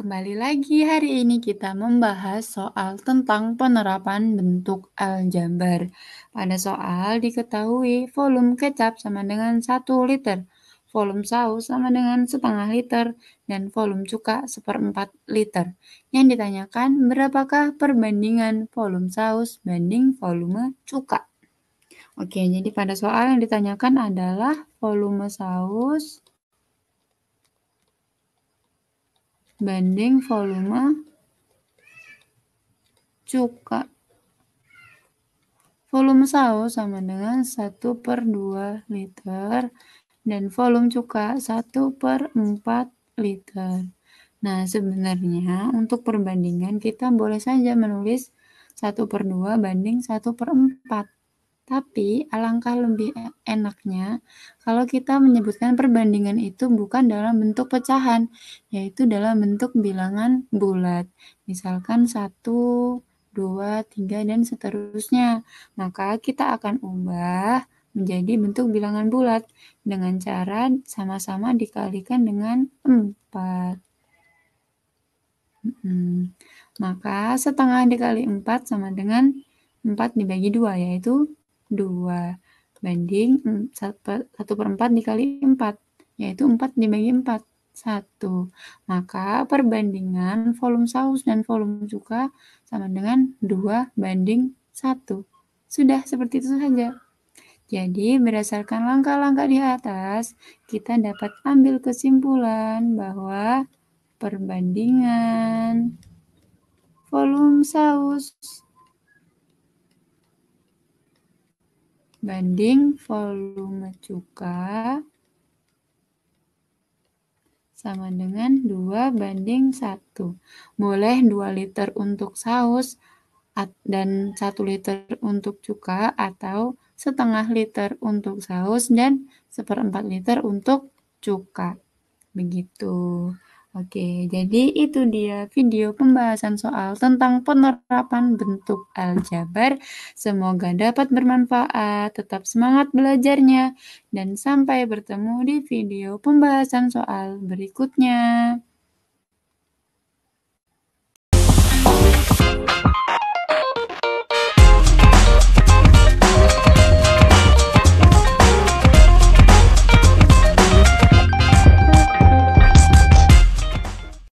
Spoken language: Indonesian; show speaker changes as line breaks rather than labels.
Kembali lagi hari ini kita membahas soal tentang penerapan bentuk aljabar. Pada soal diketahui volume kecap sama dengan 1 liter, volume saus sama dengan setengah liter, dan volume cuka seperempat liter. Yang ditanyakan berapakah perbandingan volume saus banding volume cuka. Oke, jadi pada soal yang ditanyakan adalah volume saus banding volume cuka. Volume saus sama dengan 1 per 2 liter dan volume cuka 1 per 4 liter. Nah, sebenarnya untuk perbandingan kita boleh saja menulis 1 per 2 banding 1 per 4. Tapi alangkah lebih e-, enaknya kalau kita menyebutkan perbandingan itu bukan dalam bentuk pecahan, yaitu dalam bentuk bilangan bulat. Misalkan 1, 2, 3, dan seterusnya. Maka kita akan ubah menjadi bentuk bilangan bulat dengan cara sama-sama dikalikan dengan 4. Hmm. Maka setengah dikali 4 sama dengan 4 dibagi 2 yaitu 2 banding 1 per, 4 dikali 4, yaitu 4 dibagi 4, 1. Maka perbandingan volume saus dan volume cuka sama dengan 2 banding 1. Sudah seperti itu saja. Jadi, berdasarkan langkah-langkah di atas, kita dapat ambil kesimpulan bahwa perbandingan volume saus banding volume cuka sama dengan 2 banding 1. Boleh 2 liter untuk saus dan 1 liter untuk cuka atau setengah liter untuk saus dan seperempat liter untuk cuka. Begitu. Oke, jadi itu dia video pembahasan soal tentang penerapan bentuk aljabar. Semoga dapat bermanfaat, tetap semangat belajarnya, dan sampai bertemu di video pembahasan soal berikutnya.